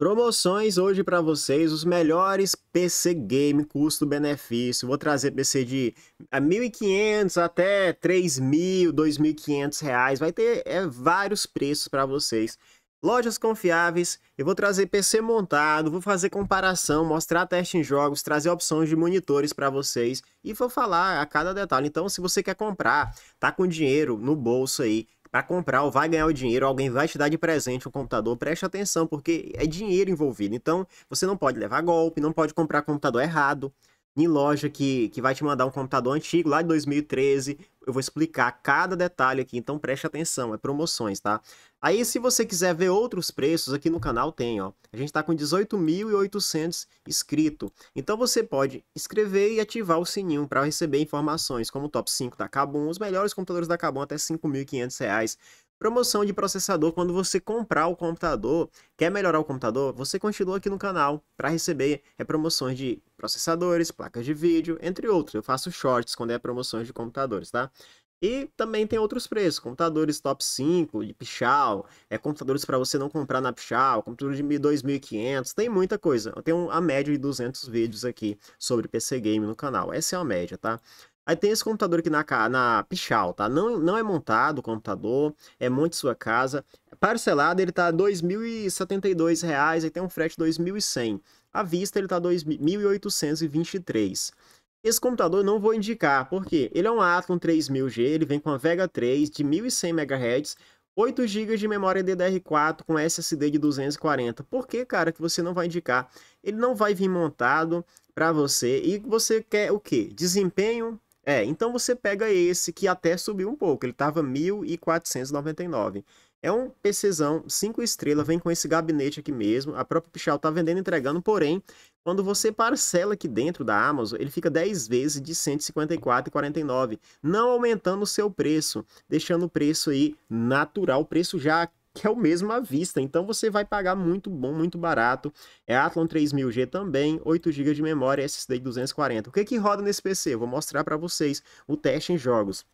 Promoções hoje para vocês, os melhores PC game custo-benefício. Vou trazer PC de 1.500 é, até 3.000, 2.500 reais. Vai ter é, vários preços para vocês. Lojas confiáveis, eu vou trazer PC montado, vou fazer comparação, mostrar teste em jogos, trazer opções de monitores para vocês e vou falar a cada detalhe. Então, se você quer comprar, tá com dinheiro no bolso aí, para comprar ou vai ganhar o dinheiro, alguém vai te dar de presente um computador, preste atenção, porque é dinheiro envolvido. Então, você não pode levar golpe, não pode comprar computador errado, em loja que, que vai te mandar um computador antigo lá de 2013. Eu vou explicar cada detalhe aqui, então preste atenção, é promoções, tá? Aí se você quiser ver outros preços aqui no canal tem, ó. A gente tá com 18.800 inscrito. Então você pode escrever e ativar o sininho para receber informações como o top 5 da Cabum, os melhores computadores da Cabum até R$ 5.500 Promoção de processador quando você comprar o computador, quer melhorar o computador, você continua aqui no canal para receber é, promoções de processadores, placas de vídeo, entre outros. Eu faço shorts quando é promoções de computadores, tá? E também tem outros preços, computadores top 5 de Pichal, é, computadores para você não comprar na Pichal, computadores de 2.500, tem muita coisa. Eu tenho a média de 200 vídeos aqui sobre PC Game no canal, essa é a média, tá? Aí tem esse computador aqui na, na Pichal, tá? Não, não é montado o computador, é monte sua casa. É parcelado ele tá R$ 2.072, reais, aí tem um frete 2.100. À vista ele tá R$ 2.823. Esse computador eu não vou indicar, porque ele é um Atom 3000G, ele vem com a Vega 3 de 1.100 MHz, 8 GB de memória DDR4 com SSD de 240. Por que, cara, que você não vai indicar? Ele não vai vir montado para você e você quer o quê? Desempenho é, então você pega esse que até subiu um pouco, ele tava 1.499. É um PCzão, 5 estrelas, vem com esse gabinete aqui mesmo. A própria Pichal está vendendo e entregando, porém, quando você parcela aqui dentro da Amazon, ele fica 10 vezes de 154,49, não aumentando o seu preço, deixando o preço aí natural, o preço já que é o mesmo à vista. Então você vai pagar muito bom, muito barato. É Athlon 3000G também, 8 GB de memória, SSD 240. O que que roda nesse PC? vou mostrar para vocês o teste em jogos.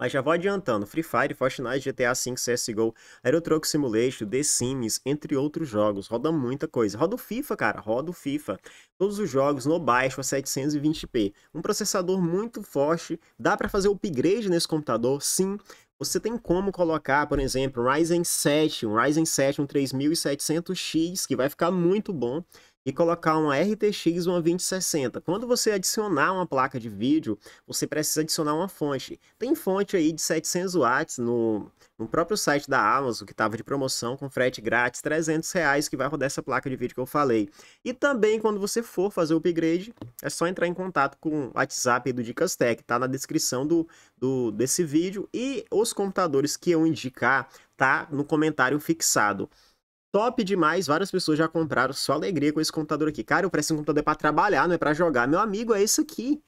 Mas já vou adiantando, Free Fire, Fortnite, GTA V, CSGO, Aerotruck Simulation, The Sims, entre outros jogos. Roda muita coisa. Roda o FIFA, cara, roda o FIFA. Todos os jogos no baixo a 720p. Um processador muito forte, dá para fazer upgrade nesse computador? Sim. Você tem como colocar, por exemplo, Ryzen 7, um Ryzen 7, um 3700X, que vai ficar muito bom e colocar uma RTX uma 2060. Quando você adicionar uma placa de vídeo, você precisa adicionar uma fonte. Tem fonte aí de 700 watts no, no próprio site da Amazon, que estava de promoção com frete grátis, 300 reais, que vai rodar essa placa de vídeo que eu falei. E também, quando você for fazer o upgrade, é só entrar em contato com o WhatsApp do Dicas Tech, tá na descrição do, do, desse vídeo. E os computadores que eu indicar tá no comentário fixado. Top demais, várias pessoas já compraram só alegria com esse computador aqui. Cara, eu preciso um computador para trabalhar, não é para jogar. Meu amigo, é isso aqui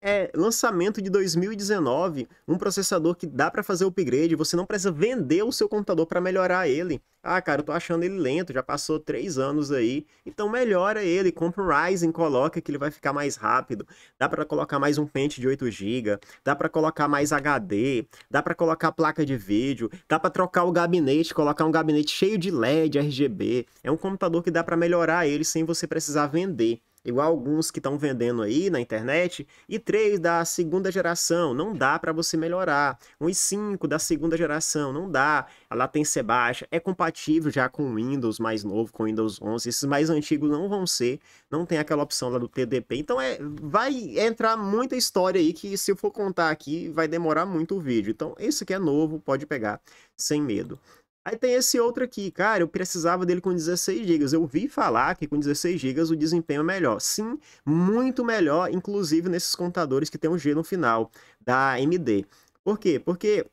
é lançamento de 2019, um processador que dá para fazer upgrade, você não precisa vender o seu computador para melhorar ele. Ah, cara, eu tô achando ele lento, já passou três anos aí, então melhora ele, compra um Ryzen, coloca que ele vai ficar mais rápido. Dá para colocar mais um pente de 8 GB, dá para colocar mais HD, dá para colocar placa de vídeo, dá para trocar o gabinete, colocar um gabinete cheio de LED, RGB. É um computador que dá para melhorar ele sem você precisar vender igual alguns que estão vendendo aí na internet, e três da segunda geração, não dá para você melhorar. Um i5 da segunda geração, não dá. A latência é baixa, é compatível já com o Windows mais novo, com o Windows 11. Esses mais antigos não vão ser, não tem aquela opção lá do TDP. Então é, vai entrar muita história aí que se eu for contar aqui vai demorar muito o vídeo. Então esse que é novo, pode pegar sem medo. Aí tem esse outro aqui, cara, eu precisava dele com 16 GB. Eu vi falar que com 16 GB o desempenho é melhor. Sim, muito melhor, inclusive nesses contadores que tem um G no final da AMD. Por quê? Porque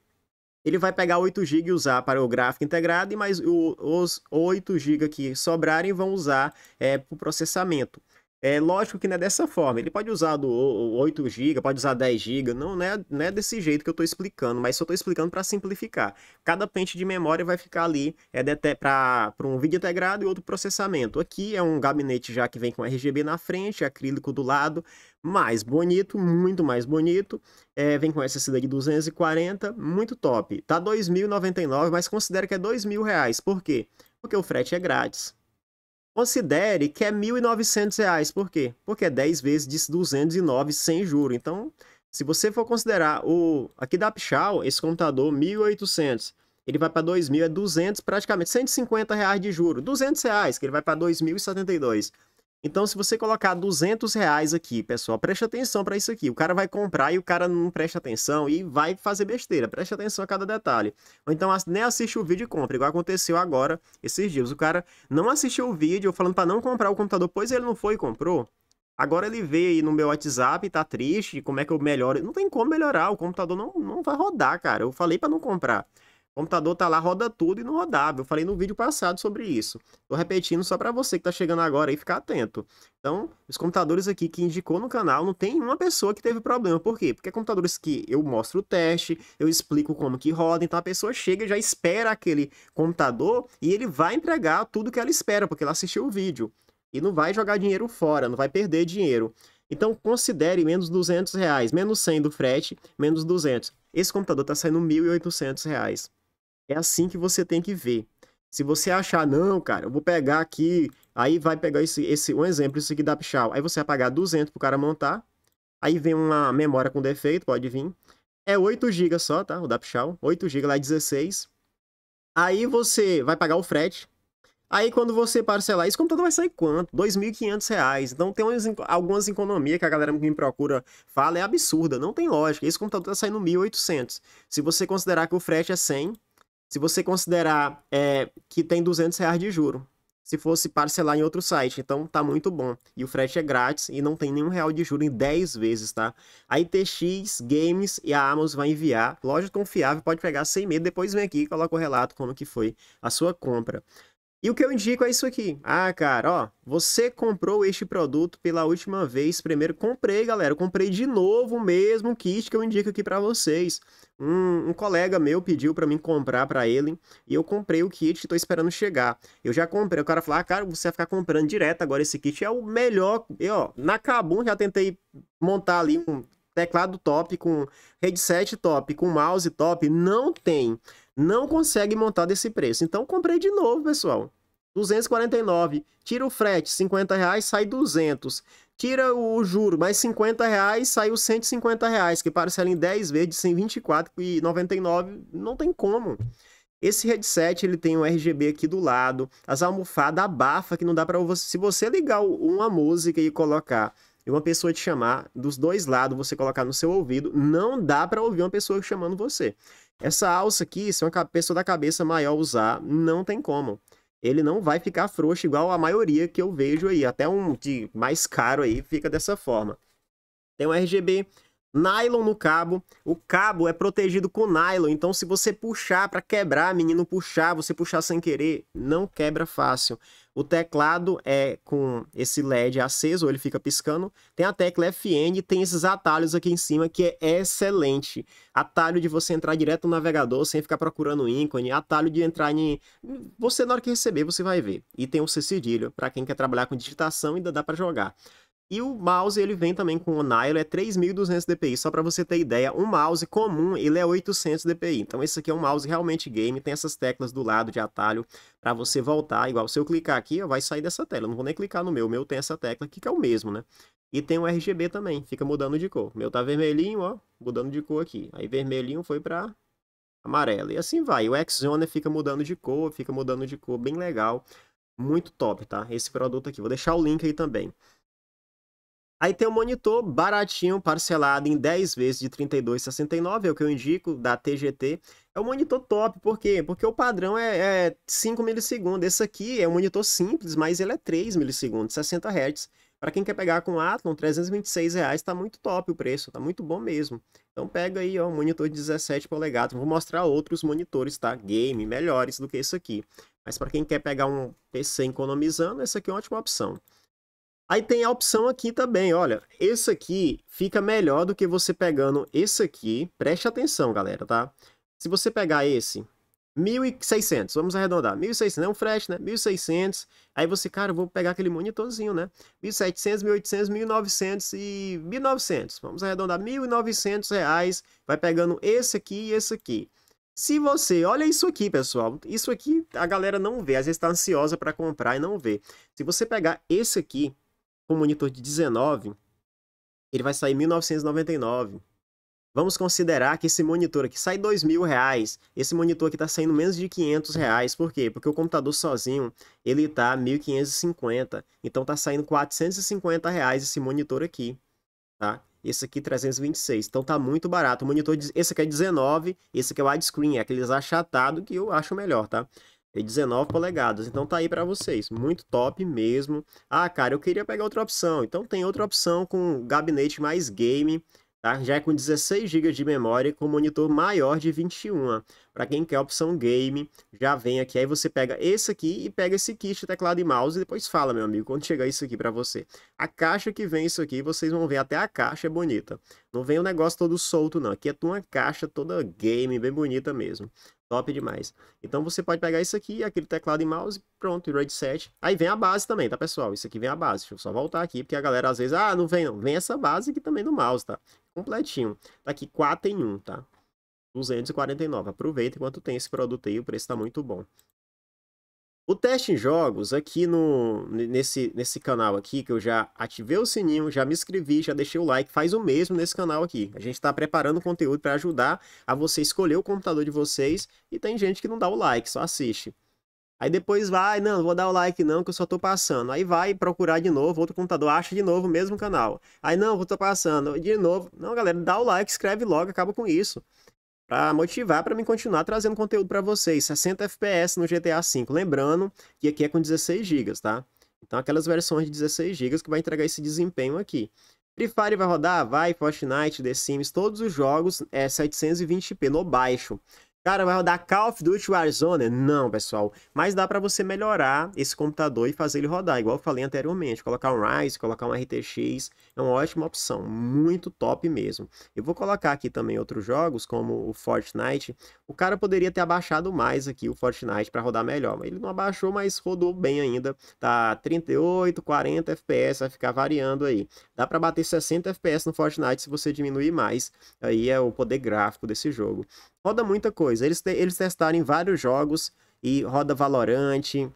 ele vai pegar 8 GB e usar para o gráfico integrado, mas os 8 GB que sobrarem vão usar é, para o processamento. É lógico que não é dessa forma. Ele pode usar do 8 GB, pode usar 10 GB, não, não, é, não é desse jeito que eu estou explicando, mas só estou explicando para simplificar. Cada pente de memória vai ficar ali é para um vídeo integrado e outro processamento. Aqui é um gabinete já que vem com RGB na frente, acrílico do lado, mais bonito, muito mais bonito. É, vem com SSD de 240, muito top. Tá 2.099, mas considero que é 2.000 reais. Por quê? Porque o frete é grátis. Considere que é R$ 1.900, por quê? Porque é 10 vezes de R$ 209 sem juro. Então, se você for considerar o aqui da Pichal, esse computador R$ 1.800, ele vai para 2.000, é 200, praticamente 150 reais de juro. 200 reais, que ele vai para R$ 2.072. Então, se você colocar 200 reais aqui, pessoal, preste atenção para isso aqui. O cara vai comprar e o cara não presta atenção e vai fazer besteira. Preste atenção a cada detalhe. Ou então, nem assiste o vídeo e compra, igual aconteceu agora, esses dias. O cara não assistiu o vídeo falando para não comprar o computador, pois ele não foi e comprou. Agora ele vê aí no meu WhatsApp, e tá triste, como é que eu melhoro? Não tem como melhorar, o computador não, não vai rodar, cara. Eu falei para não comprar. O computador tá lá, roda tudo e não rodava. Eu falei no vídeo passado sobre isso. Tô repetindo só para você que tá chegando agora e ficar atento. Então, os computadores aqui que indicou no canal, não tem uma pessoa que teve problema. Por quê? Porque é computadores que eu mostro o teste, eu explico como que roda, então a pessoa chega e já espera aquele computador e ele vai entregar tudo que ela espera, porque ela assistiu o vídeo. E não vai jogar dinheiro fora, não vai perder dinheiro. Então considere menos 200 reais, menos 100 do frete, menos 200. Esse computador está saindo 1.800 reais. É assim que você tem que ver. Se você achar, não, cara, eu vou pegar aqui, aí vai pegar esse, esse um exemplo, isso aqui da Pichau. Aí você vai pagar 200 pro cara montar, aí vem uma memória com defeito, pode vir. É 8 GB só, tá? O da Pichau, 8 GB lá é 16. Aí você vai pagar o frete. Aí quando você parcelar, esse computador vai sair quanto? R$ 2.500. Então tem umas, algumas economias que a galera que me procura fala, é absurda, não tem lógica. Esse computador tá saindo 1.800. Se você considerar que o frete é 100, se você considerar é, que tem 200 reais de juro, se fosse parcelar em outro site, então tá muito bom. E o frete é grátis e não tem nenhum real de juro em 10 vezes, tá? A ITX, Games e a Amazon vai enviar. Loja confiável, pode pegar sem medo, depois vem aqui e coloca o relato como que foi a sua compra. E o que eu indico é isso aqui. Ah, cara, ó, você comprou este produto pela última vez. Primeiro, comprei, galera. Comprei de novo o mesmo kit que eu indico aqui para vocês. Um, um, colega meu pediu para mim comprar para ele e eu comprei o kit e tô esperando chegar. Eu já comprei. O cara falou, ah, cara, você vai ficar comprando direto agora esse kit. É o melhor. Eu, ó, na Kabum já tentei montar ali um teclado top, com headset top, com mouse top. Não tem não consegue montar desse preço. Então comprei de novo, pessoal. 249, tira o frete, 50 reais, sai 200. Tira o juro, mais 50 reais, saiu 150 reais, que parcela em 10 vezes, 124,99, não tem como. Esse headset, ele tem um RGB aqui do lado, as almofadas abafa, que não dá para você... Se você ligar uma música e colocar e uma pessoa te chamar dos dois lados, você colocar no seu ouvido, não dá para ouvir uma pessoa chamando você. Essa alça aqui, se uma pessoa da cabeça maior usar, não tem como. Ele não vai ficar frouxo igual a maioria que eu vejo aí. Até um de mais caro aí fica dessa forma. Tem um RGB, nylon no cabo. O cabo é protegido com nylon, então se você puxar para quebrar, menino puxar, você puxar sem querer, não quebra fácil. O teclado é com esse LED aceso, ele fica piscando. Tem a tecla FN, tem esses atalhos aqui em cima que é excelente. Atalho de você entrar direto no navegador sem ficar procurando ícone, atalho de entrar em você na hora que receber, você vai ver. E tem o um cedilho para quem quer trabalhar com digitação ainda dá para jogar. E o mouse, ele vem também com o Nylon, é 3.200 dpi, só para você ter ideia, um mouse comum, ele é 800 dpi. Então esse aqui é um mouse realmente game, tem essas teclas do lado de atalho para você voltar, igual se eu clicar aqui, ó, vai sair dessa tela, não vou nem clicar no meu, o meu tem essa tecla aqui que é o mesmo, né? E tem o RGB também, fica mudando de cor. O meu tá vermelhinho, ó, mudando de cor aqui. Aí vermelhinho foi para amarelo. E assim vai, o x zone fica mudando de cor, fica mudando de cor, bem legal. Muito top, tá? Esse produto aqui, vou deixar o link aí também. Aí tem um monitor baratinho, parcelado em 10 vezes de R$32,69, é o que eu indico, da TGT. É um monitor top, por quê? Porque o padrão é, é 5 milissegundos. Esse aqui é um monitor simples, mas ele é 3 milissegundos, 60 Hz. Para quem quer pegar com Athlon, 326 reais tá muito top o preço, está muito bom mesmo. Então pega aí, ó, um monitor de 17 polegadas. Vou mostrar outros monitores, tá? Game, melhores do que isso aqui. Mas para quem quer pegar um PC economizando, esse aqui é uma ótima opção. Aí tem a opção aqui também, olha, esse aqui fica melhor do que você pegando esse aqui. Preste atenção, galera, tá? Se você pegar esse, 1.600, vamos arredondar, 1.600, é um frete, né? 1.600, aí você, cara, vou pegar aquele monitorzinho, né? 1.700, 1.800, 1.900 e 1.900, vamos arredondar, 1.900 reais, vai pegando esse aqui e esse aqui. Se você, olha isso aqui, pessoal, isso aqui a galera não vê, às vezes está ansiosa para comprar e não vê. Se você pegar esse aqui, com monitor de 19, ele vai sair 1999. Vamos considerar que esse monitor aqui sai dois mil reais, esse monitor aqui está saindo menos de 500 reais, por quê? Porque o computador sozinho, ele tá 1.550, então tá saindo 450 reais esse monitor aqui, tá? Esse aqui 326, então tá muito barato. O monitor, esse aqui é 19, esse aqui é widescreen, é aqueles achatado que eu acho melhor, tá? e 19 polegadas. Então tá aí para vocês, muito top mesmo. Ah, cara, eu queria pegar outra opção. Então tem outra opção com gabinete mais game, tá? Já é com 16 GB de memória e com monitor maior de 21. Para quem quer a opção game, já vem aqui. Aí você pega esse aqui e pega esse kit teclado e mouse e depois fala, meu amigo, quando chegar isso aqui para você. A caixa que vem isso aqui, vocês vão ver, até a caixa é bonita. Não vem o negócio todo solto, não. Aqui é uma caixa toda game, bem bonita mesmo. Top demais. Então você pode pegar isso aqui, aquele teclado e mouse, pronto, RAID 7. Aí vem a base também, tá, pessoal? Isso aqui vem a base. Deixa eu só voltar aqui, porque a galera às vezes, ah, não vem não. Vem essa base aqui também no mouse, tá? Completinho. Tá aqui 4 em 1, tá? 249. Aproveita enquanto tem esse produto aí, o preço está muito bom. O teste em jogos aqui no nesse nesse canal aqui que eu já ativei o sininho, já me inscrevi, já deixei o like, faz o mesmo nesse canal aqui. A gente está preparando conteúdo para ajudar a você escolher o computador de vocês e tem gente que não dá o like, só assiste. Aí depois vai, não, vou dar o like não, que eu só tô passando. Aí vai procurar de novo, outro computador acha de novo o mesmo canal. Aí não, vou tô passando de novo. Não, galera, dá o like, escreve logo, acaba com isso para motivar para mim continuar trazendo conteúdo para vocês, 60 FPS no GTA V, lembrando que aqui é com 16 GB, tá? Então aquelas versões de 16 GB que vai entregar esse desempenho aqui. Free Fire vai rodar? Vai, Fortnite, The Sims, todos os jogos é 720p no baixo. Cara, vai rodar Call of Duty Warzone? Não, pessoal. Mas dá para você melhorar esse computador e fazer ele rodar, igual eu falei anteriormente. Colocar um Ryzen, colocar um RTX, é uma ótima opção, muito top mesmo. Eu vou colocar aqui também outros jogos, como o Fortnite. O cara poderia ter abaixado mais aqui o Fortnite para rodar melhor, mas ele não abaixou, mas rodou bem ainda. Tá 38, 40 FPS, vai ficar variando aí. Dá para bater 60 FPS no Fortnite se você diminuir mais aí é o poder gráfico desse jogo roda muita coisa. Eles, eles testaram em vários jogos e roda Valorant.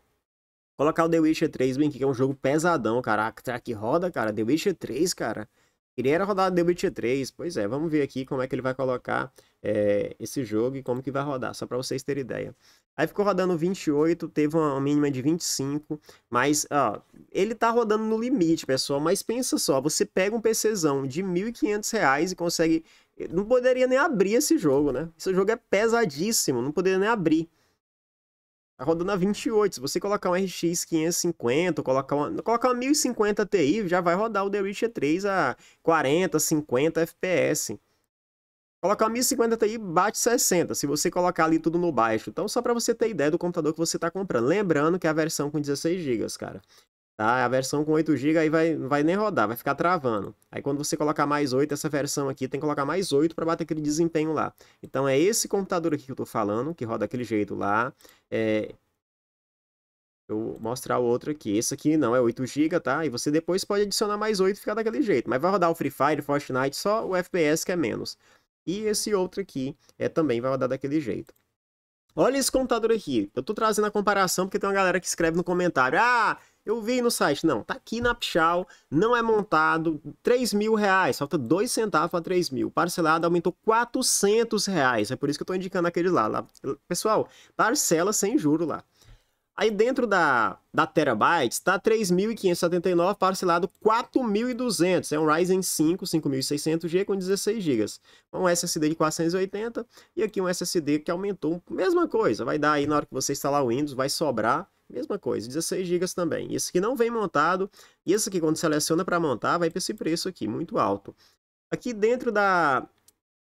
Colocar o The Witcher 3, bem que é um jogo pesadão, cara. Ah, será que roda, cara? The Witcher 3, cara. Queria era rodar The Witcher 3. Pois é, vamos ver aqui como é que ele vai colocar é, esse jogo e como que vai rodar, só para vocês terem ideia. Aí ficou rodando 28, teve uma mínima de 25, mas ó, ele tá rodando no limite, pessoal. Mas pensa só, você pega um PCzão de R$ 1.500 e consegue não poderia nem abrir esse jogo, né? Esse jogo é pesadíssimo, não poderia nem abrir. Tá rodando a 28. Se você colocar um RX 550, colocar uma, colocar uma 1050 Ti, já vai rodar o The Witcher 3 a 40, 50 FPS. Colocar uma 1050 Ti bate 60, se você colocar ali tudo no baixo. Então, só para você ter ideia do computador que você tá comprando. Lembrando que é a versão com 16 GB, cara. Tá? A versão com 8 GB aí vai, vai nem rodar, vai ficar travando. Aí quando você colocar mais 8, essa versão aqui tem que colocar mais 8 para bater aquele desempenho lá. Então é esse computador aqui que eu estou falando, que roda daquele jeito lá. É... Eu vou mostrar o outro aqui. Esse aqui não, é 8 GB, tá? E você depois pode adicionar mais 8 e ficar daquele jeito. Mas vai rodar o Free Fire, Fortnite, só o FPS que é menos. E esse outro aqui é, também vai rodar daquele jeito. Olha esse computador aqui. Eu tô trazendo a comparação porque tem uma galera que escreve no comentário. Ah, eu vi no site, não, tá aqui na Pichal, não é montado, 3 mil reais, falta 2 centavos para 3 mil. Parcelado aumentou 400 reais, é por isso que eu tô indicando aquele lá. lá. Pessoal, parcela sem juro lá. Aí dentro da, da Terabyte tá 3.579 parcelado 4.200. É um Ryzen 5 5600G com 16 GB. Um SSD de 480 e aqui um SSD que aumentou. Mesma coisa, vai dar aí na hora que você instalar o Windows, vai sobrar mesma coisa, 16 GB também. Esse aqui não vem montado, e esse aqui quando seleciona para montar vai para esse preço aqui, muito alto. Aqui dentro da,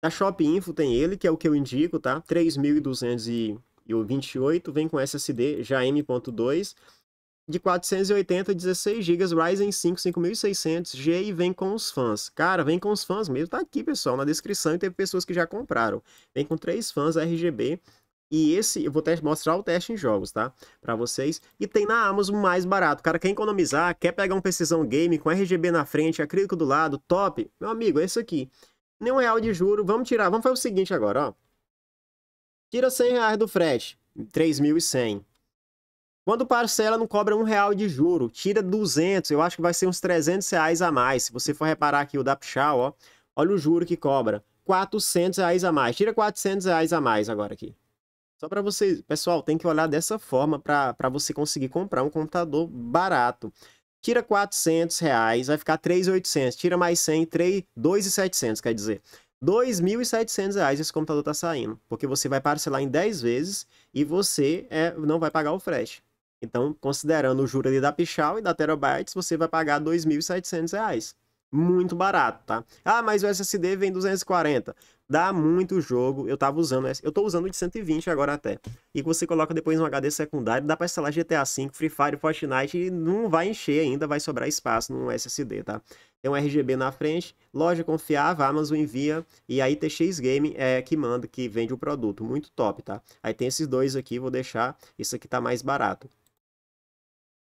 da Shop Info tem ele, que é o que eu indico, tá? 3.228, vem com SSD já M.2, de 480, 16 GB, Ryzen 5 5600G e vem com os fãs. Cara, vem com os fãs mesmo, tá aqui, pessoal, na descrição, e teve pessoas que já compraram. Vem com três fãs RGB e esse, eu vou mostrar o teste em jogos, tá? Pra vocês. E tem na Amazon mais barato. Cara, quer economizar, quer pegar um precisão game com RGB na frente, acrílico do lado, top. Meu amigo, é isso aqui. Nenhum real de juro. Vamos tirar. Vamos fazer o seguinte agora, ó. Tira 100 reais do frete. 3.100. Quando parcela, não cobra um real de juro. Tira 200. Eu acho que vai ser uns 300 reais a mais. Se você for reparar aqui o da ó. Olha o juro que cobra. 400 reais a mais. Tira 400 reais a mais agora aqui. Só para vocês, pessoal, tem que olhar dessa forma para você conseguir comprar um computador barato. Tira 400 reais, vai ficar 3,800. Tira mais 100, 3, 2,700, quer dizer. 2.700 reais esse computador está saindo, porque você vai parcelar em 10 vezes e você é, não vai pagar o frete. Então, considerando o juro ali da Pichal e da Terabytes, você vai pagar 2.700 reais. Muito barato, tá? Ah, mas o SSD vem 240 dá muito jogo. Eu tava usando Eu tô usando de 120 agora até. E você coloca depois um HD secundário, dá pra instalar GTA V, Free Fire, Fortnite e não vai encher ainda, vai sobrar espaço num SSD, tá? Tem um RGB na frente, loja confiável, Amazon envia e aí TX Game é que manda, que vende o produto. Muito top, tá? Aí tem esses dois aqui, vou deixar. Isso aqui tá mais barato.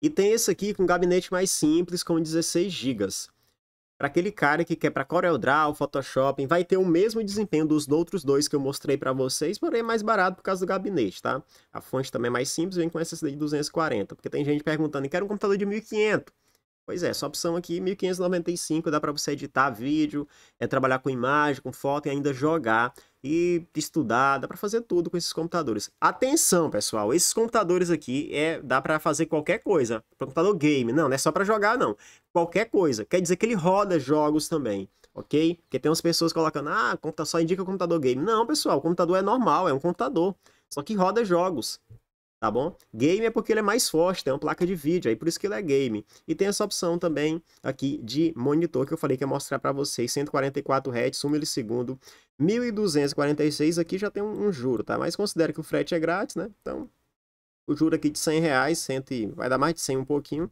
E tem esse aqui com gabinete mais simples, com 16 GB para aquele cara que quer para CorelDRAW, Photoshop, vai ter o mesmo desempenho dos outros dois que eu mostrei para vocês, porém é mais barato por causa do gabinete, tá? A fonte também é mais simples, vem com SSD de 240, porque tem gente perguntando, quero um computador de 1500. Pois é, essa opção aqui, 1595, dá para você editar vídeo, é trabalhar com imagem, com foto e ainda jogar e estudar, dá para fazer tudo com esses computadores. Atenção, pessoal, esses computadores aqui é dá para fazer qualquer coisa. Computador game, não, não é só para jogar não. Qualquer coisa. Quer dizer que ele roda jogos também, OK? Porque tem umas pessoas colocando: "Ah, computador só indica computador game". Não, pessoal, computador é normal, é um computador, só que roda jogos tá bom? Game é porque ele é mais forte, tem uma placa de vídeo, aí por isso que ele é game. E tem essa opção também aqui de monitor que eu falei que ia é mostrar para vocês, 144 Hz, 1 milissegundo, 1246 aqui já tem um, um, juro, tá? Mas considera que o frete é grátis, né? Então, o juro aqui de 100 reais, 100, vai dar mais de 100 um pouquinho,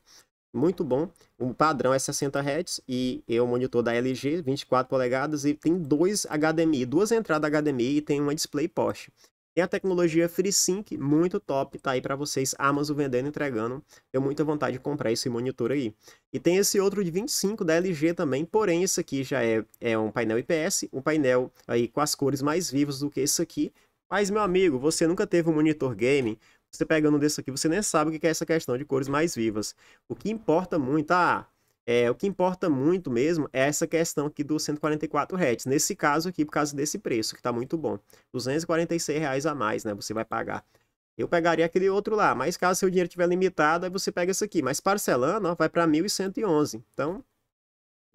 muito bom. O padrão é 60 Hz e é o monitor da LG, 24 polegadas e tem dois HDMI, duas entradas HDMI e tem uma DisplayPort. Tem a tecnologia FreeSync, muito top, tá aí para vocês, Amazon vendendo, entregando. Deu muita vontade de comprar esse monitor aí. E tem esse outro de 25 da LG também, porém esse aqui já é, é um painel IPS, um painel aí com as cores mais vivas do que esse aqui. Mas, meu amigo, você nunca teve um monitor gaming você pegando desse aqui, você nem sabe o que é essa questão de cores mais vivas. O que importa muito, ah, é, o que importa muito mesmo é essa questão aqui do 144 Hz. Nesse caso aqui, por causa desse preço, que está muito bom. R$ reais a mais, né? Você vai pagar. Eu pegaria aquele outro lá, mas caso seu dinheiro estiver limitado, aí você pega esse aqui. Mas parcelando, ó, vai para 1.111. Então,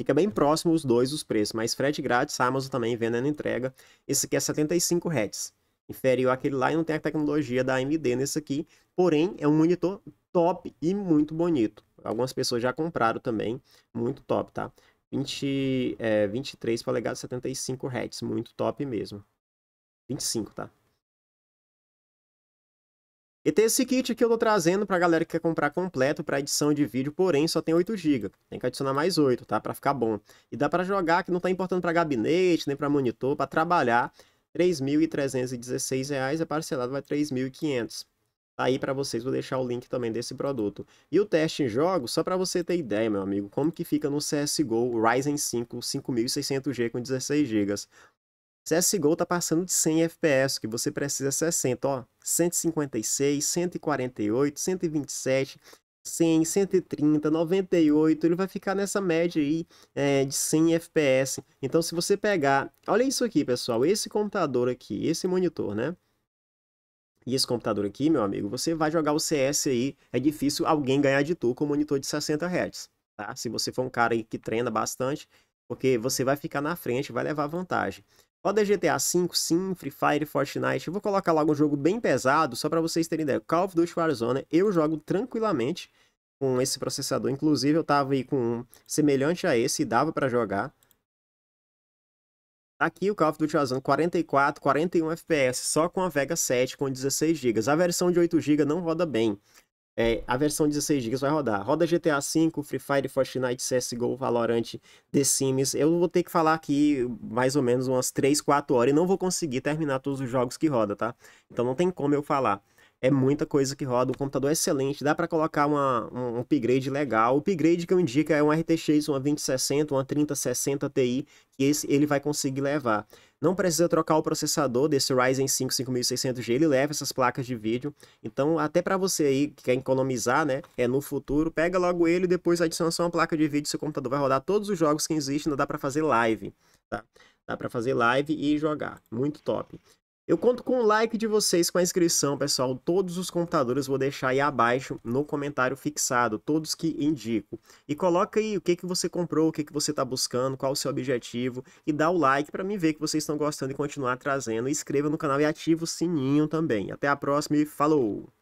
Fica bem próximo os dois os preços, mas frete grátis, Amazon também vendendo entrega. Esse aqui é 75 Hz, inferior àquele lá e não tem a tecnologia da AMD nesse aqui, porém é um monitor top e muito bonito algumas pessoas já compraram também, muito top, tá? 20, é, 23 polegadas, 75 Hz, muito top mesmo. 25, tá? E tem esse kit que eu tô trazendo pra galera que quer comprar completo para edição de vídeo, porém só tem 8 GB. Tem que adicionar mais 8, tá? Pra ficar bom. E dá para jogar, que não tá importando para gabinete, nem para monitor, para trabalhar. R$ 3.316 é parcelado, vai R$ 3.500. Tá aí para vocês, vou deixar o link também desse produto. E o teste em jogos, só para você ter ideia, meu amigo, como que fica no CSGO Ryzen 5 5600G com 16 GB. CSGO tá passando de 100 FPS, que você precisa 60, ó, 156, 148, 127, 100, 130, 98, ele vai ficar nessa média aí é, de 100 FPS. Então se você pegar, olha isso aqui pessoal, esse computador aqui, esse monitor, né? E esse computador aqui, meu amigo, você vai jogar o CS aí, é difícil alguém ganhar de tu com monitor de 60 Hz, tá? Se você for um cara aí que treina bastante, porque você vai ficar na frente, vai levar vantagem. Pode GTA V, sim, Free Fire, Fortnite. Eu vou colocar logo um jogo bem pesado, só para vocês terem ideia. Call of Duty Warzone, eu jogo tranquilamente com esse processador. Inclusive, eu tava aí com um semelhante a esse e dava para jogar. Tá aqui o Call of Duty Warzone 44, 41 FPS, só com a Vega 7 com 16 GB. A versão de 8 GB não roda bem. É, a versão de 16 GB vai rodar. Roda GTA V, Free Fire, Fortnite, CSGO, Valorant, The Sims. Eu vou ter que falar aqui mais ou menos umas 3, 4 horas e não vou conseguir terminar todos os jogos que roda, tá? Então não tem como eu falar é muita coisa que roda. Um computador é excelente, dá para colocar uma, um upgrade legal. O upgrade que eu indico é um RTX, uma 2060, uma 3060 Ti, que esse, ele vai conseguir levar. Não precisa trocar o processador desse Ryzen 5 5600G, ele leva essas placas de vídeo. Então, até para você aí que quer economizar, né, é no futuro, pega logo ele e depois adiciona só uma placa de vídeo, seu computador vai rodar todos os jogos que existem, ainda dá para fazer live, tá? Dá para fazer live e jogar. Muito top. Eu conto com o like de vocês com a inscrição, pessoal. Todos os computadores vou deixar aí abaixo no comentário fixado, todos que indico. E coloca aí o que, que você comprou, o que, que você está buscando, qual o seu objetivo e dá o like para mim ver que vocês estão gostando e continuar trazendo. E inscreva no canal e ativa o sininho também. Até a próxima e falou!